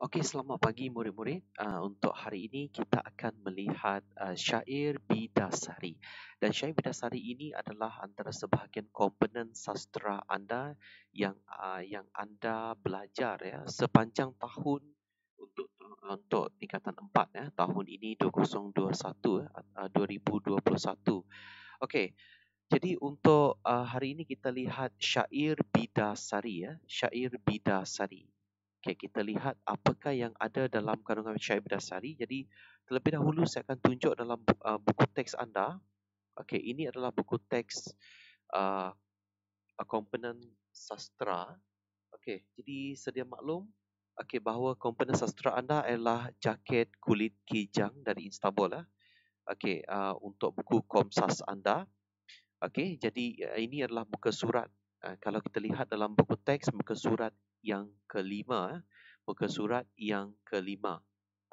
Okey, selamat pagi murid-murid. Uh, untuk hari ini kita akan melihat uh, syair Bidasari. Dan syair Bidasari ini adalah antara sebahagian komponen sastra anda yang uh, yang anda belajar ya sepanjang tahun untuk untuk tingkatan 4 ya tahun ini 2021 uh, 2021. Okey. Jadi untuk uh, hari ini kita lihat syair Bidasari ya, syair Bidasari. Okay, kita lihat apakah yang ada dalam kandungan syair berdasari. Jadi, terlebih dahulu saya akan tunjuk dalam uh, buku teks anda. Okay, ini adalah buku teks uh, komponen sastra. Okay, jadi sedia maklum okay, bahawa komponen sastra anda adalah jaket kulit kijang dari Istanbul. Eh. Okay, uh, untuk buku komsas anda. Okay, jadi uh, ini adalah buku surat. Uh, kalau kita lihat dalam buku teks, buku surat yang kelima. Eh, muka surat yang kelima.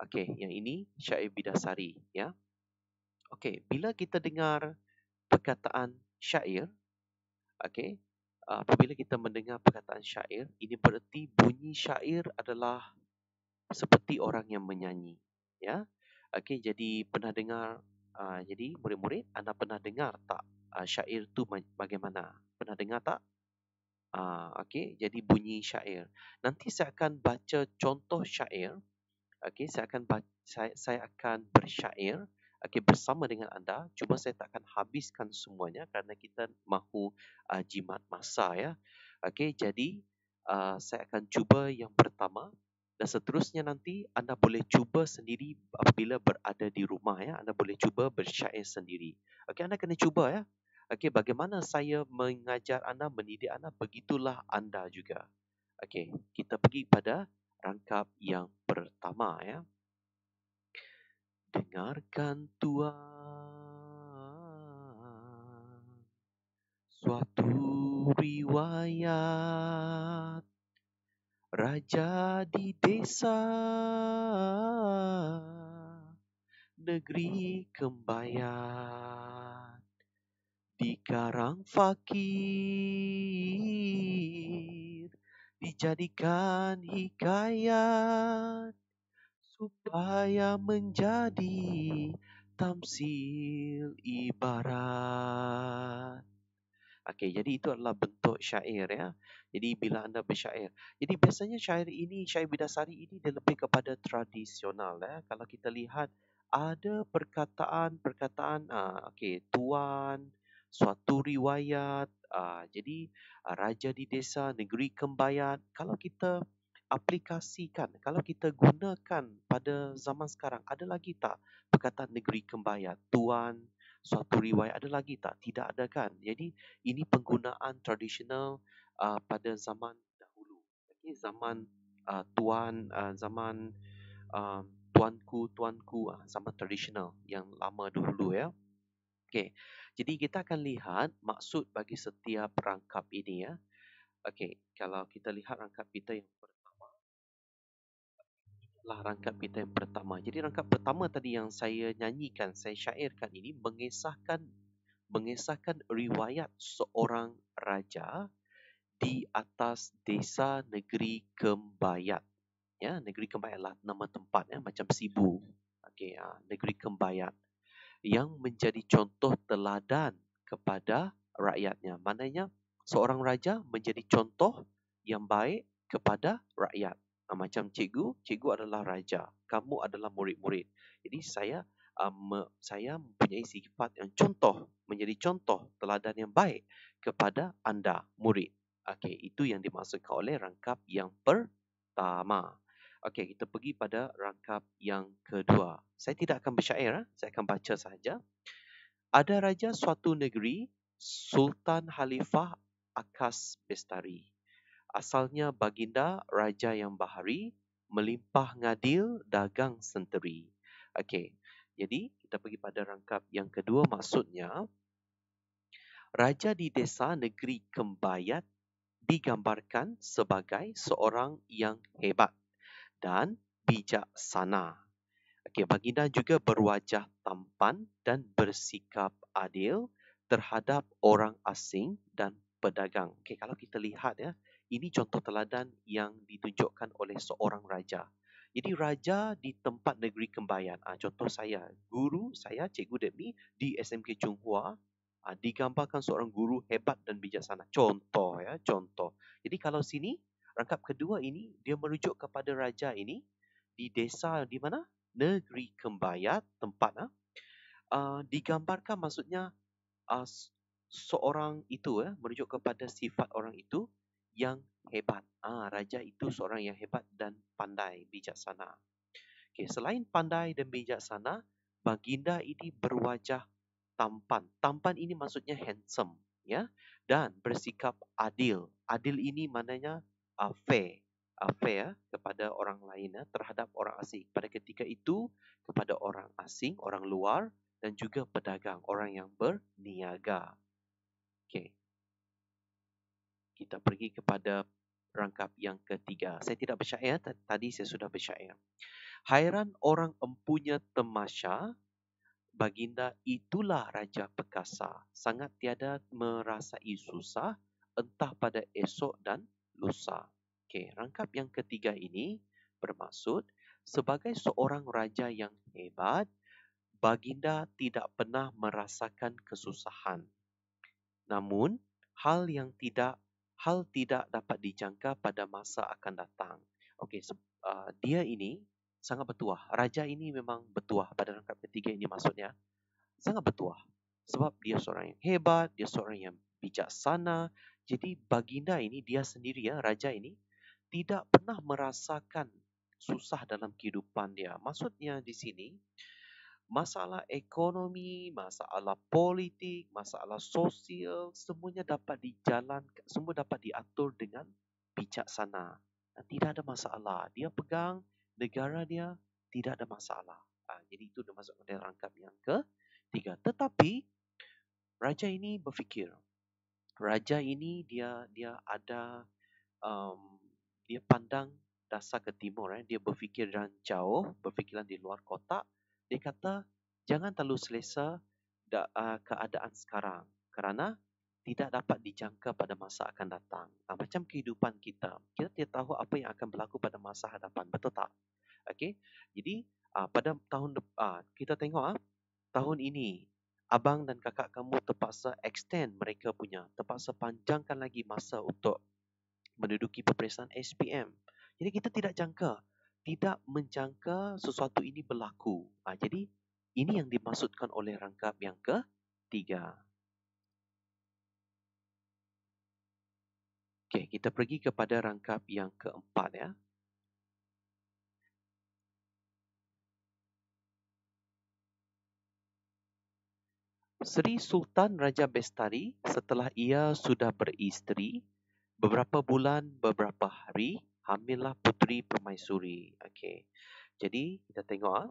Okey, yang ini syair bidasari. Ya. Okey, bila kita dengar perkataan syair, okey, apabila kita mendengar perkataan syair, ini bererti bunyi syair adalah seperti orang yang menyanyi. Ya. Okey, jadi pernah dengar, uh, jadi murid-murid, anda pernah dengar tak uh, syair tu bagaimana? Pernah dengar tak uh, okey jadi bunyi syair nanti saya akan baca contoh syair Okay, saya akan saya, saya akan bersyair Okay, bersama dengan anda cuma saya tak akan habiskan semuanya kerana kita mahu uh, jimat masa ya Okay, jadi uh, saya akan cuba yang pertama dan seterusnya nanti anda boleh cuba sendiri apabila berada di rumah ya anda boleh cuba bersyair sendiri Okay, anda kena cuba ya Okey, bagaimana saya mengajar anda, mendidik anda, begitulah anda juga. Okey, kita pergi pada rangkap yang pertama ya. Dengarkan tuan suatu riwayat raja di desa negeri kembayan di karang fakir dijadikan hikayat supaya menjadi tamsil ibarat. Okey, jadi itu adalah bentuk syair ya. Jadi bila anda bersyair, jadi biasanya syair ini, syair bidasari ini dia lebih kepada tradisional ya. Kalau kita lihat ada perkataan-perkataan ah okay, tuan, suatu riwayat uh, jadi uh, raja di desa negeri kembayat kalau kita aplikasikan kalau kita gunakan pada zaman sekarang ada lagi tak perkataan negeri kembayat tuan suatu riwayat ada lagi tak tidak ada kan jadi ini penggunaan tradisional uh, pada zaman dahulu okay, zaman uh, tuan uh, zaman uh, tuanku tuanku uh, zaman tradisional yang lama dulu ya Okey. Jadi kita akan lihat maksud bagi setiap rangkap ini ya. Okey, kalau kita lihat rangkap kita yang pertama lah rangkap kita yang pertama. Jadi rangkap pertama tadi yang saya nyanyikan, saya syairkan ini mengisahkan mengisahkan riwayat seorang raja di atas desa negeri Kembayat. Ya, negeri Kembayat lah nama tempat ya, macam Sibu. Okey, ya, negeri Kembayat yang menjadi contoh teladan kepada rakyatnya. Maknanya seorang raja menjadi contoh yang baik kepada rakyat. Ah, macam cikgu, cikgu adalah raja. Kamu adalah murid-murid. Jadi saya um, saya mempunyai sifat yang contoh, menjadi contoh teladan yang baik kepada anda, murid. Okay, itu yang dimaksudkan oleh rangkap yang pertama. Okay, kita pergi pada rangkap yang kedua saya tidak akan bersyair, eh. saya akan baca sahaja. Ada raja suatu negeri, Sultan Halifah Akas Bestari. Asalnya baginda raja yang bahari, melimpah ngadil dagang senteri. Okey, jadi kita pergi pada rangkap yang kedua maksudnya. Raja di desa negeri Kembayat digambarkan sebagai seorang yang hebat dan bijaksana. Okey, baginda juga berwajah tampan dan bersikap adil terhadap orang asing dan pedagang. Okey, kalau kita lihat ya, ini contoh teladan yang ditunjukkan oleh seorang raja. Jadi raja di tempat negeri Kembayan. Ah, contoh saya, guru saya Cikgu Demi di SMK Chung Hua ah, digambarkan seorang guru hebat dan bijaksana. Contoh ya, contoh. Jadi kalau sini rangkap kedua ini dia merujuk kepada raja ini di desa di mana? negeri Kembaya tempat ah uh, digambarkan maksudnya uh, seorang itu eh, merujuk kepada sifat orang itu yang hebat ah raja itu seorang yang hebat dan pandai bijaksana okey selain pandai dan bijaksana baginda ini berwajah tampan tampan ini maksudnya handsome ya dan bersikap adil adil ini maknanya uh, fair uh, fair ya, kepada orang lain uh, terhadap orang asing. Pada ketika itu kepada orang asing, orang luar dan juga pedagang, orang yang berniaga. Okay, Kita pergi kepada rangkap yang ketiga. Saya tidak bersyair, tadi saya sudah bersyair. Hairan orang empunya temasha baginda itulah Raja Pekasa. Sangat tiada merasai susah, entah pada esok dan lusa. Okey, rangkap yang ketiga ini bermaksud sebagai seorang raja yang hebat, baginda tidak pernah merasakan kesusahan. Namun, hal yang tidak hal tidak dapat dijangka pada masa akan datang. Okey, so, uh, dia ini sangat bertuah. Raja ini memang bertuah pada rangkap ketiga ini maksudnya. Sangat bertuah. Sebab dia seorang yang hebat, dia seorang yang bijaksana. Jadi baginda ini, dia sendiri ya, raja ini, tidak pernah merasakan susah dalam kehidupan dia. Maksudnya di sini, masalah ekonomi, masalah politik, masalah sosial, semuanya dapat dijalan, semua dapat diatur dengan bijaksana. tidak ada masalah. Dia pegang negara dia, tidak ada masalah. Ha, jadi itu dia masuk dalam rangkap yang ke tiga. Tetapi, raja ini berfikir. Raja ini dia dia ada um, dia pandang dasar ke timur eh dia berfikir dan jauh berfikiran di luar kotak dia kata jangan terlalu selesa da, uh, keadaan sekarang kerana tidak dapat dijangka pada masa akan datang uh, macam kehidupan kita kita tidak tahu apa yang akan berlaku pada masa hadapan betul tak Okay, jadi uh, pada tahun depan uh, kita tengok uh, tahun ini abang dan kakak kamu terpaksa extend mereka punya terpaksa panjangkan lagi masa untuk menduduki peperiksaan SPM. Jadi kita tidak jangka, tidak menjangka sesuatu ini berlaku. Ha, jadi ini yang dimaksudkan oleh rangkap yang ketiga. Okay, kita pergi kepada rangkap yang keempat ya. Sri Sultan Raja Bestari setelah ia sudah beristeri beberapa bulan, beberapa hari, hamillah puteri permaisuri. Okey. Jadi, kita tengok ah.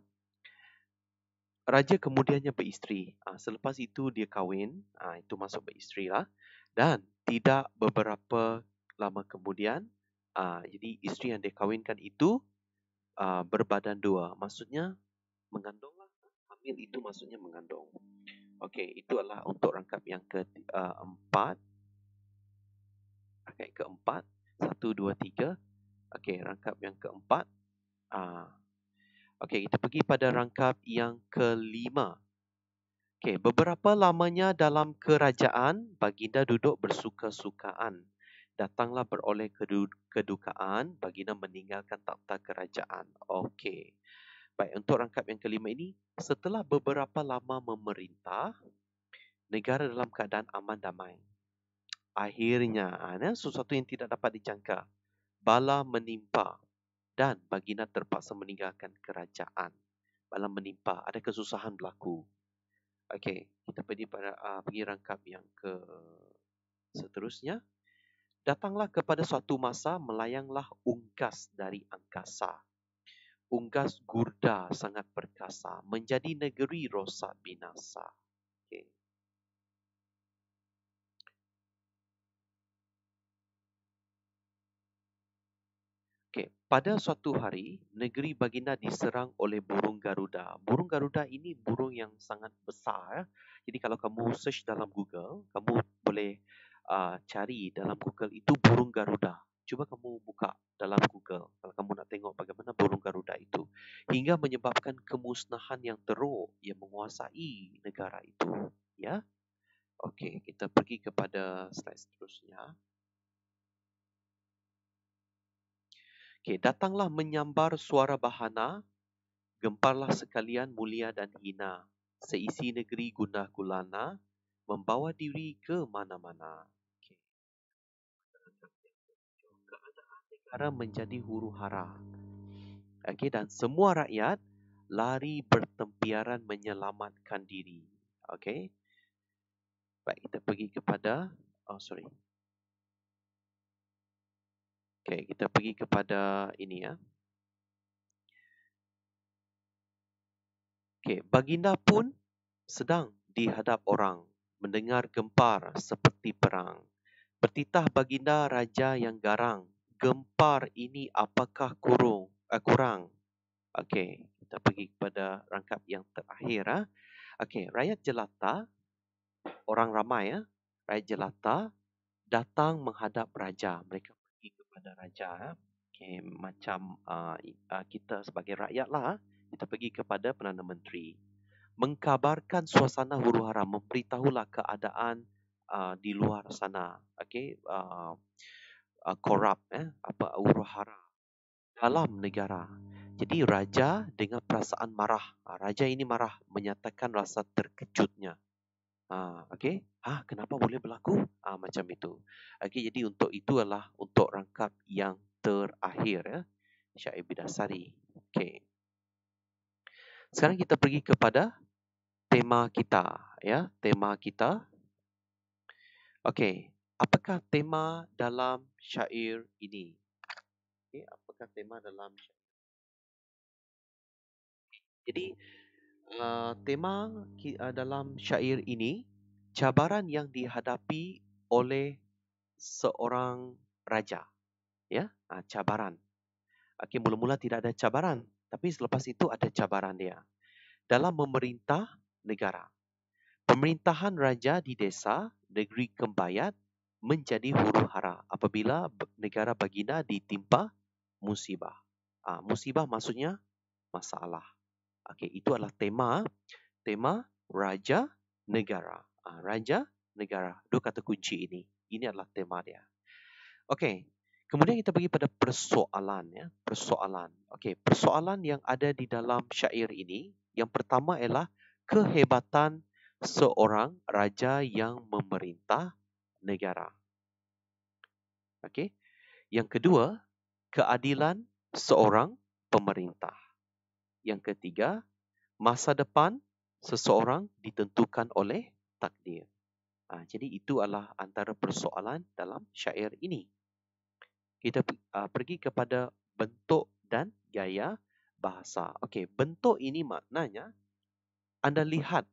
Raja kemudiannya beristeri. Ah, selepas itu dia kahwin. Ah, itu masuk beristeri lah. Dan tidak beberapa lama kemudian, ah, jadi isteri yang dia kahwinkan itu ah, berbadan dua. Maksudnya, mengandunglah. lah. Hamil itu maksudnya mengandung. Okey, itu adalah untuk rangkap yang keempat. Ah, uh, rangkap yang keempat. Satu, dua, tiga. Okey, rangkap yang keempat. Ah, Okey, kita pergi pada rangkap yang kelima. Okey, beberapa lamanya dalam kerajaan, baginda duduk bersuka-sukaan. Datanglah beroleh kedukaan, baginda meninggalkan takhta kerajaan. Okey. Baik, untuk rangkap yang kelima ini, setelah beberapa lama memerintah, negara dalam keadaan aman damai akhirnya ah, ada sesuatu yang tidak dapat dijangka bala menimpa dan baginda terpaksa meninggalkan kerajaan bala menimpa ada kesusahan berlaku okey kita pergi pada uh, pergi rangkap yang ke seterusnya datanglah kepada suatu masa melayanglah ungkas dari angkasa Unggas gurda sangat perkasa menjadi negeri rosak binasa Pada suatu hari, negeri Baginda diserang oleh burung Garuda. Burung Garuda ini burung yang sangat besar. Ya. Jadi kalau kamu search dalam Google, kamu boleh uh, cari dalam Google itu burung Garuda. Cuba kamu buka dalam Google kalau kamu nak tengok bagaimana burung Garuda itu. Hingga menyebabkan kemusnahan yang teruk yang menguasai negara itu. Ya, Okey, kita pergi kepada slide seterusnya. Okey, datanglah menyambar suara bahana, gemparlah sekalian mulia dan hina, seisi negeri gundah gulana, membawa diri ke mana-mana. Okey. Keadaan negara menjadi huru hara. Okey, dan semua rakyat lari bertempiaran menyelamatkan diri. Okey. Baik, kita pergi kepada... Oh, sorry. Okay, kita pergi kepada ini ya. Okay, baginda pun sedang dihadap orang mendengar gempar seperti perang. Bertitah baginda raja yang garang, gempar ini apakah kurung, uh, kurang? Okey, kita pergi kepada rangkap yang terakhir. Ah. Ya. Okey, rakyat jelata, orang ramai ya, rakyat jelata datang menghadap raja. Mereka dan raja. Eh. Okay, macam uh, kita sebagai rakyat lah, eh, kita pergi kepada Perdana Menteri. Mengkabarkan suasana huru hara, memberitahulah keadaan uh, di luar sana. Okay, korup, uh, uh, eh, apa huru hara dalam negara. Jadi raja dengan perasaan marah, raja ini marah menyatakan rasa terkejutnya. Ah, okay, ha, kenapa boleh berlaku ha, macam itu? Okay, jadi untuk itu adalah untuk rangkap yang terakhir ya, Syair bin Okay. Sekarang kita pergi kepada tema kita, ya, tema kita. Okay, apakah tema dalam syair ini? Okay, apakah tema dalam syair? Jadi uh, tema uh, dalam syair ini cabaran yang dihadapi oleh seorang raja. Ya, uh, cabaran. Okey, mula-mula tidak ada cabaran, tapi selepas itu ada cabaran dia dalam memerintah negara. Pemerintahan raja di desa negeri Kembayat menjadi huru hara apabila negara baginda ditimpa musibah. Ah, musibah maksudnya masalah. Okey, itu adalah tema tema raja negara. Uh, raja negara. Dua kata kunci ini. Ini adalah tema dia. Okey. Kemudian kita pergi pada persoalan ya, persoalan. Okey, persoalan yang ada di dalam syair ini, yang pertama ialah kehebatan seorang raja yang memerintah negara. Okey. Yang kedua, keadilan seorang pemerintah yang ketiga, masa depan seseorang ditentukan oleh takdir. Ha, jadi itu adalah antara persoalan dalam syair ini. Kita uh, pergi kepada bentuk dan gaya bahasa. Okey, bentuk ini maknanya anda lihat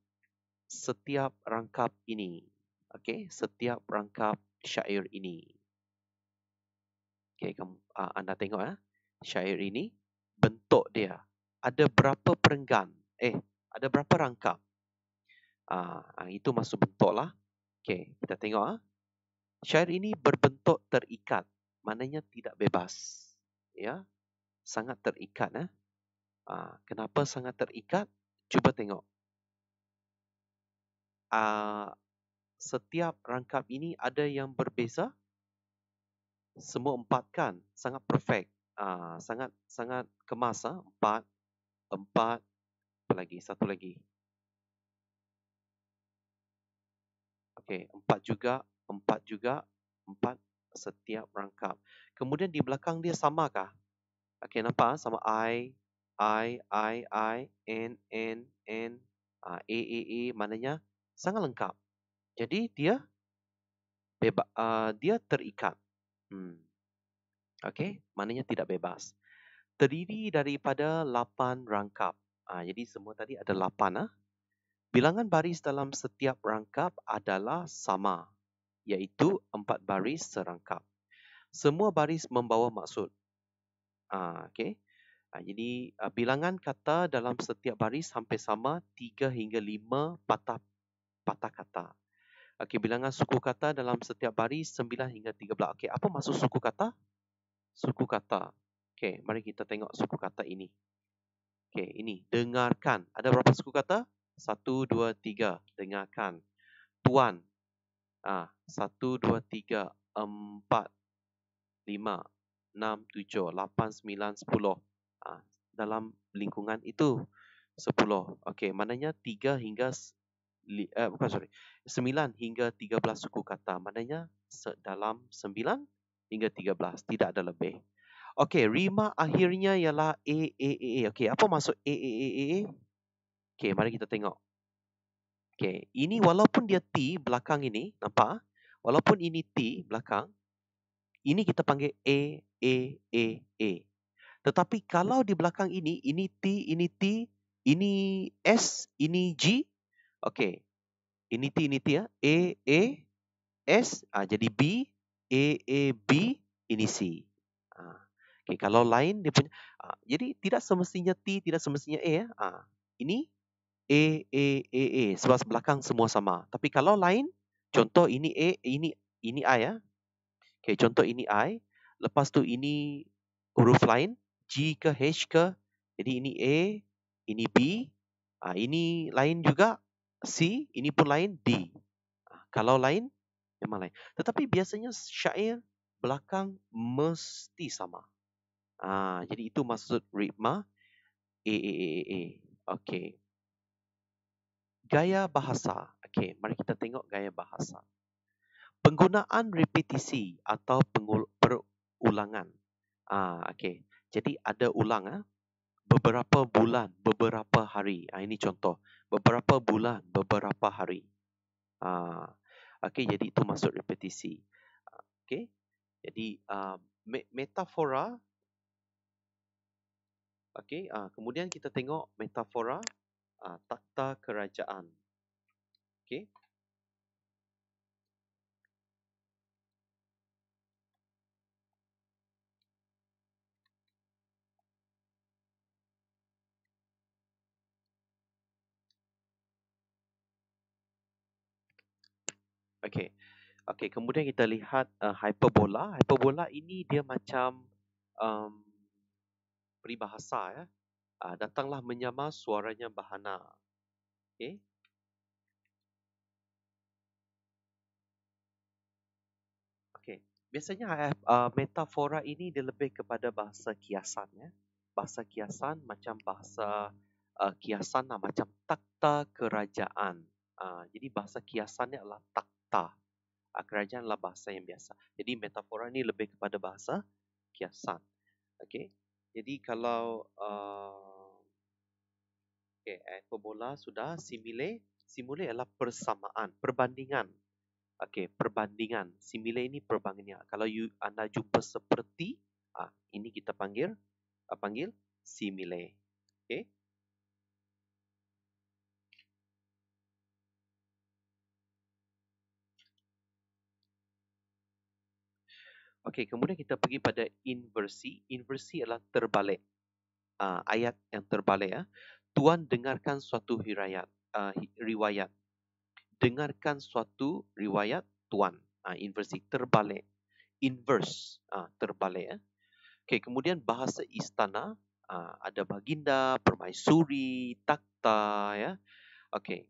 setiap rangkap ini. Okey, setiap rangkap syair ini. Okey, ha, anda tengok ya, syair ini bentuk dia ada berapa perenggan eh ada berapa rangkap ah, ah itu masuk bentuk lah Okay, kita tengok ah syair ini berbentuk terikat maknanya tidak bebas ya sangat terikat eh ah kenapa sangat terikat cuba tengok ah setiap rangkap ini ada yang berbeza semua empat kan sangat perfect ah sangat sangat kemas ah empat empat, apa lagi? Satu lagi. Okey, empat juga, empat juga, empat setiap rangkap. Kemudian di belakang dia samakah? Okey, nampak? Ah, sama I, I, I, I, N, N, N, ah, A, A, A, maknanya sangat lengkap. Jadi dia beba, uh, dia terikat. Hmm. Okey, maknanya tidak bebas terdiri daripada lapan rangkap. Ha, jadi semua tadi ada lapan. Ha? Bilangan baris dalam setiap rangkap adalah sama, iaitu empat baris serangkap. Semua baris membawa maksud. Ha, ah, okay. ha, jadi ha, bilangan kata dalam setiap baris sampai sama tiga hingga lima patah, patah kata. Okey, bilangan suku kata dalam setiap baris sembilan hingga tiga belas. Okay. apa maksud suku kata? Suku kata. Okey, mari kita tengok suku kata ini. Okey, ini. Dengarkan. Ada berapa suku kata? Satu, dua, tiga. Dengarkan. Tuan. Ah, satu, dua, tiga, empat, lima, enam, tujuh, lapan, sembilan, sepuluh. Ah, dalam lingkungan itu. Sepuluh. Okey, maknanya tiga hingga... Eh, bukan, sorry. Sembilan hingga tiga belas suku kata. Maknanya dalam sembilan hingga tiga belas. Tidak ada lebih. Okey, rima akhirnya ialah A, A, A, A. Okey, apa maksud A, A, A, A, A? Okey, mari kita tengok. Okey, ini walaupun dia T belakang ini, nampak? Walaupun ini T belakang, ini kita panggil A, A, A, A. Tetapi kalau di belakang ini, ini T, ini T, ini S, ini G. Okey, ini T, ini T ya. A, A, S, ah, jadi B, A, A, B, ini C. Okay, kalau lain dia punya uh, jadi tidak semestinya T tidak semestinya A ya. Uh, ini A A A A sebab belakang semua sama. Tapi kalau lain contoh ini A ini ini A ah. ya. Okay, contoh ini I lepas tu ini huruf lain G ke H ke jadi ini A ini B uh, ini lain juga C ini pun lain D uh, kalau lain memang lain. Tetapi biasanya syair belakang mesti sama. Ah, jadi itu maksud ritma A A A A. A. Okey. Gaya bahasa. Okey, mari kita tengok gaya bahasa. Penggunaan repetisi atau pengul- perulangan. Ah, okey. Jadi ada ulang ah. Beberapa bulan, beberapa hari. Ah, ini contoh. Beberapa bulan, beberapa hari. Ah, okey. Jadi itu maksud repetisi. Ah, okey. Jadi uh, metafora Okey, uh, kemudian kita tengok metafora uh, ah, takhta kerajaan. Okey. Okey. Okey, kemudian kita lihat uh, hyperbola. Hyperbola ini dia macam um, peribahasa ya uh, datanglah menyamar suaranya bahana okey okey biasanya uh, metafora ini dia lebih kepada bahasa kiasan ya bahasa kiasan macam bahasa uh, kiasan lah, macam takta kerajaan uh, jadi bahasa kiasannya adalah takta uh, kerajaan adalah bahasa yang biasa jadi metafora ini lebih kepada bahasa kiasan okey jadi kalau uh, okay, hyperbola eh, sudah simile, simile adalah persamaan, perbandingan. Okay, perbandingan. Simile ini perbandingan. Kalau you, anda jumpa seperti, uh, ini kita panggil uh, panggil simile. Okay. Okey, kemudian kita pergi pada inversi. Inversi adalah terbalik. Uh, ayat yang terbalik ya. Tuan dengarkan suatu hirayat, uh, ah, riwayat. Dengarkan suatu riwayat tuan. Uh, inversi terbalik. Inverse, uh, terbalik ya. Okey, kemudian bahasa istana uh, ada baginda, permaisuri, takta ya. Okey.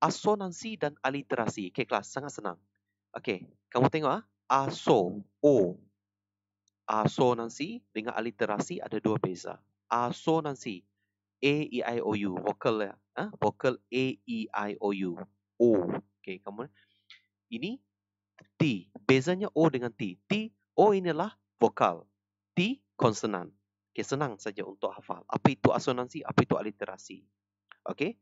Asonansi dan aliterasi. Okey, kelas sangat senang. Okey, kamu tengok Ha? aso o aso nansi dengan aliterasi ada dua beza aso nansi a e i o u vokal ya ha? vokal a e i o u o okay kamu ini t bezanya o dengan t t o inilah vokal t konsonan okay senang saja untuk hafal apa itu asonansi apa itu aliterasi okay,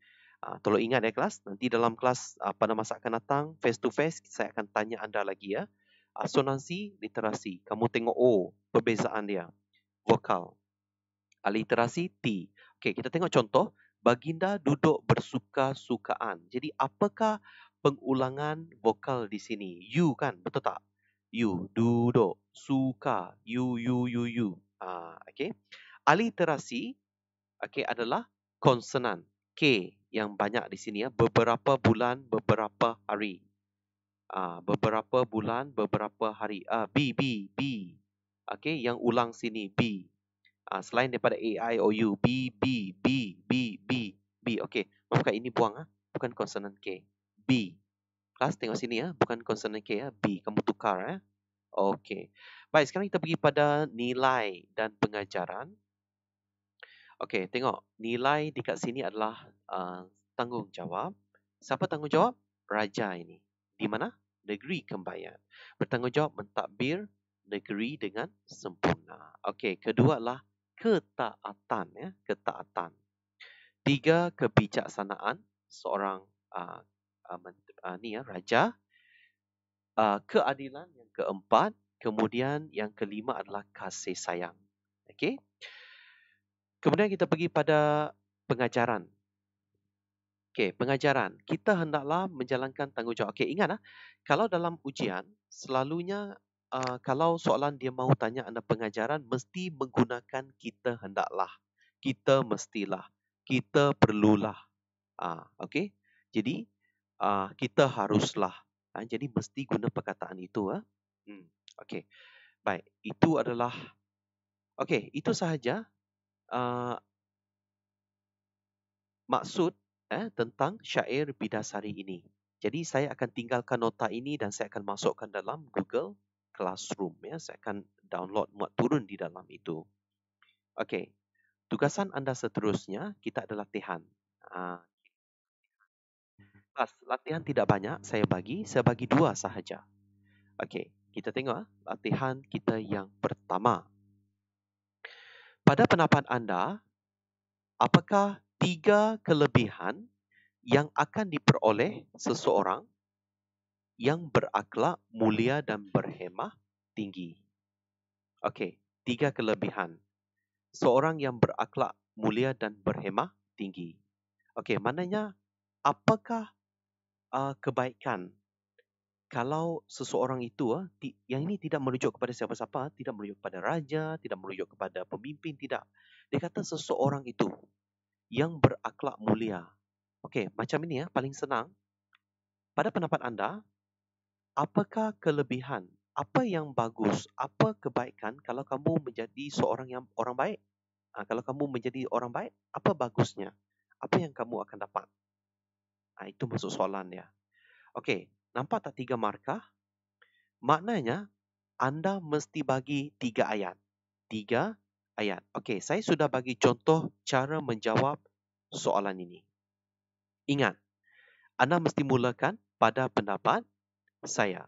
Uh, ha, tolong ingat ya kelas, nanti dalam kelas uh, pada masa akan datang, face to face, saya akan tanya anda lagi ya. Asonansi, literasi. Kamu tengok O, oh, perbezaan dia. Vokal. Aliterasi, ah, T. Okay, kita tengok contoh. Baginda duduk bersuka-sukaan. Jadi, apakah pengulangan vokal di sini? U kan, betul tak? U, duduk, suka, U, U, U, U. Ah, okay. Aliterasi, ah, okay, adalah konsonan. K yang banyak di sini ya. Beberapa bulan, beberapa hari uh, beberapa bulan, beberapa hari. Uh, B, B, B. Okay, yang ulang sini, B. Uh, selain daripada A, I, O, U. B, B, B, B, B, B. Okay, maafkan ini buang. Ah. Bukan konsonan K. B. Kelas tengok sini ya. Bukan konsonan K ya. B. Kamu tukar ya. Okay. Baik, sekarang kita pergi pada nilai dan pengajaran. Okay, tengok. Nilai dekat sini adalah uh, tanggungjawab. Siapa tanggungjawab? Raja ini di mana? Negeri kembayan. Bertanggungjawab mentadbir negeri dengan sempurna. Okey, kedua adalah ketaatan ya, ketaatan. Tiga kebijaksanaan seorang uh, uh, uh, ni ya, raja. Uh, keadilan yang keempat, kemudian yang kelima adalah kasih sayang. Okey. Kemudian kita pergi pada pengajaran Okey, pengajaran. Kita hendaklah menjalankan tanggungjawab. Okey, ingatlah. Kalau dalam ujian, selalunya uh, kalau soalan dia mahu tanya anda pengajaran, mesti menggunakan kita hendaklah. Kita mestilah. Kita perlulah. Uh, Okey, jadi uh, kita haruslah. Uh, jadi mesti guna perkataan itu. Uh. Hmm. Okey, baik. Itu adalah... Okey, itu sahaja. Uh, maksud eh, tentang syair bidasari ini. Jadi saya akan tinggalkan nota ini dan saya akan masukkan dalam Google Classroom. Ya. Saya akan download muat turun di dalam itu. Okey, tugasan anda seterusnya kita ada latihan. Plus, ah, hmm. latihan tidak banyak saya bagi, saya bagi dua sahaja. Okey, kita tengok ah, latihan kita yang pertama. Pada pendapat anda, apakah tiga kelebihan yang akan diperoleh seseorang yang berakhlak mulia dan berhemah tinggi. Okey, tiga kelebihan. Seorang yang berakhlak mulia dan berhemah tinggi. Okey, maknanya apakah uh, kebaikan kalau seseorang itu uh, ti- yang ini tidak merujuk kepada siapa-siapa, tidak merujuk kepada raja, tidak merujuk kepada pemimpin, tidak. Dia kata seseorang itu yang berakhlak mulia. Okey, macam ini ya, paling senang. Pada pendapat anda, apakah kelebihan? Apa yang bagus? Apa kebaikan kalau kamu menjadi seorang yang orang baik? Ha, kalau kamu menjadi orang baik, apa bagusnya? Apa yang kamu akan dapat? Ha, itu masuk soalan ya. Okey, nampak tak tiga markah? Maknanya, anda mesti bagi tiga ayat. Tiga ayat. Okey, saya sudah bagi contoh cara menjawab soalan ini. Ingat, anda mesti mulakan pada pendapat saya.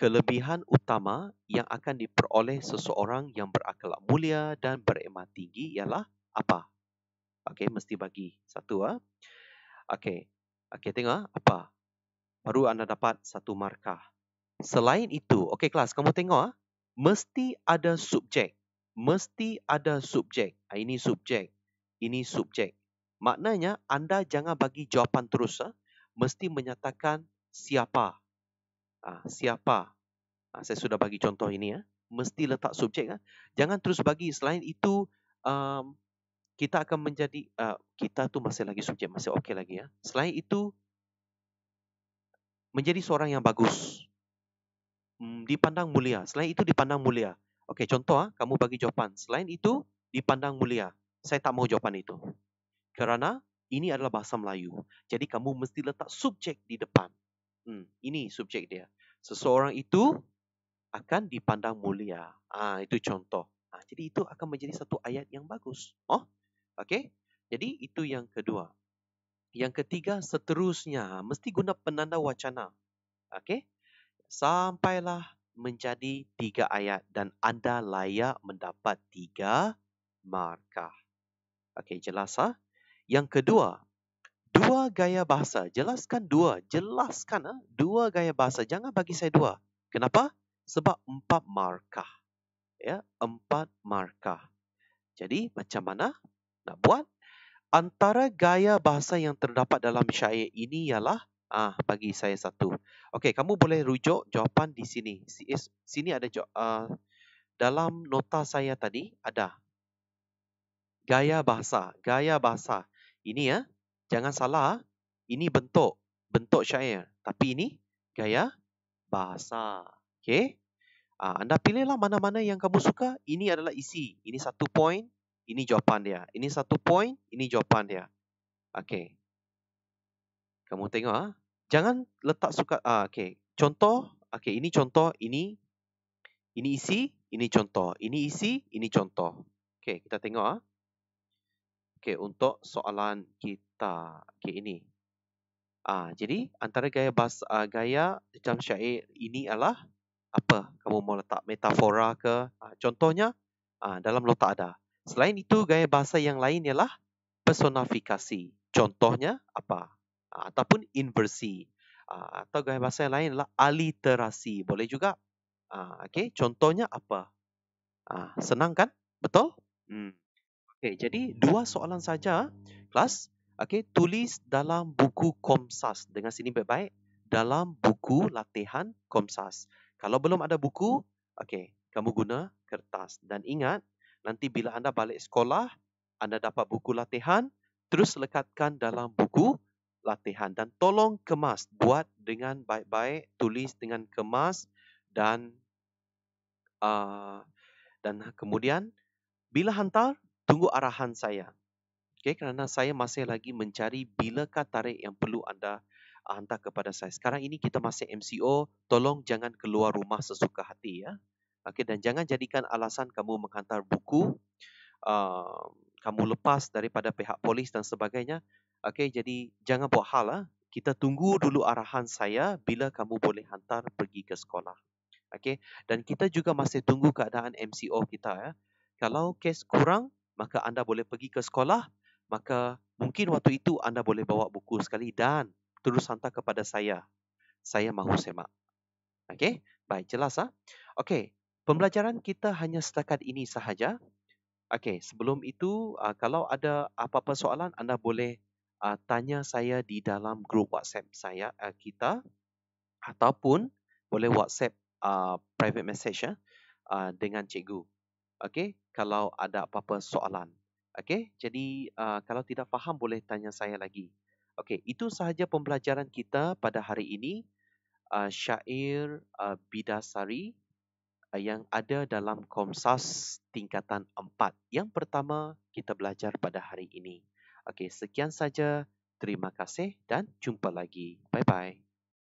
Kelebihan utama yang akan diperoleh seseorang yang berakhlak mulia dan berikmat tinggi ialah apa? Okey, mesti bagi satu. Ha? Okey, okay, tengok apa? Baru anda dapat satu markah. Selain itu, okey kelas, kamu tengok. Ha? Mesti ada subjek mesti ada subjek. Ah, ini subjek. Ini subjek. Maknanya anda jangan bagi jawapan terus. Ha? Mesti menyatakan siapa. Ha, siapa. Ha, saya sudah bagi contoh ini. Ha? Mesti letak subjek. Ha? Jangan terus bagi. Selain itu, um, kita akan menjadi, uh, kita tu masih lagi subjek, masih okey lagi. ya. Selain itu, menjadi seorang yang bagus. Hmm, dipandang mulia. Selain itu, dipandang mulia. Okey, contoh, ah, kamu bagi jawapan. Selain itu, dipandang mulia. Saya tak mau jawapan itu. Kerana ini adalah bahasa Melayu. Jadi, kamu mesti letak subjek di depan. Hmm, ini subjek dia. Seseorang itu akan dipandang mulia. Ah, itu contoh. Ah, jadi, itu akan menjadi satu ayat yang bagus. Oh, okey. Jadi, itu yang kedua. Yang ketiga, seterusnya. Mesti guna penanda wacana. Okey. Sampailah menjadi tiga ayat dan anda layak mendapat tiga markah. Okey, jelas Ha? Yang kedua, dua gaya bahasa. Jelaskan dua. Jelaskan ha? dua gaya bahasa. Jangan bagi saya dua. Kenapa? Sebab empat markah. Ya, empat markah. Jadi, macam mana nak buat? Antara gaya bahasa yang terdapat dalam syair ini ialah Ah, bagi saya satu. Okey, kamu boleh rujuk jawapan di sini. Eh, sini ada uh, dalam nota saya tadi ada gaya bahasa, gaya bahasa. Ini ya, jangan salah. Ini bentuk bentuk syair, tapi ini gaya bahasa. Okey. Ah, anda pilihlah mana-mana yang kamu suka. Ini adalah isi. Ini satu point, ini jawapan dia. Ini satu point, ini jawapan dia. Okey. Kamu tengok ah jangan letak suka ah okey contoh Okay, ini contoh ini ini isi ini contoh ini isi ini contoh Okay, kita tengok ah okey untuk soalan kita Okay, ini ah jadi antara gaya bas ah, gaya macam syair ini adalah apa kamu mau letak metafora ke ah, contohnya ah, dalam nota ada selain itu gaya bahasa yang lain ialah personifikasi contohnya apa ataupun inversi ah, atau gaya bahasa yang lain adalah aliterasi boleh juga ah, Okay contohnya apa ah, senang kan betul hmm. okey jadi dua soalan saja kelas Okay tulis dalam buku komsas dengan sini baik-baik dalam buku latihan komsas kalau belum ada buku okay kamu guna kertas dan ingat nanti bila anda balik sekolah anda dapat buku latihan terus lekatkan dalam buku latihan dan tolong kemas buat dengan baik-baik tulis dengan kemas dan uh, dan kemudian bila hantar tunggu arahan saya okey kerana saya masih lagi mencari bilakah tarikh yang perlu anda ah, hantar kepada saya. Sekarang ini kita masih MCO, tolong jangan keluar rumah sesuka hati ya. Okey dan jangan jadikan alasan kamu menghantar buku uh, kamu lepas daripada pihak polis dan sebagainya Okay, jadi jangan buat hal lah. Kita tunggu dulu arahan saya bila kamu boleh hantar pergi ke sekolah. Okay, dan kita juga masih tunggu keadaan MCO kita ya. Kalau kes kurang, maka anda boleh pergi ke sekolah. Maka mungkin waktu itu anda boleh bawa buku sekali dan terus hantar kepada saya. Saya mahu semak. Okay, baik jelas ah. Okay, pembelajaran kita hanya setakat ini sahaja. Okay, sebelum itu ah, kalau ada apa-apa soalan anda boleh uh, tanya saya di dalam grup WhatsApp saya uh, kita ataupun boleh WhatsApp uh, private message uh, dengan cikgu. Okey, kalau ada apa-apa soalan. Okey, jadi uh, kalau tidak faham boleh tanya saya lagi. Okey, itu sahaja pembelajaran kita pada hari ini. Uh, syair uh, Bidasari uh, yang ada dalam Komsas tingkatan 4. Yang pertama kita belajar pada hari ini. Okey, sekian saja. Terima kasih dan jumpa lagi. Bye-bye.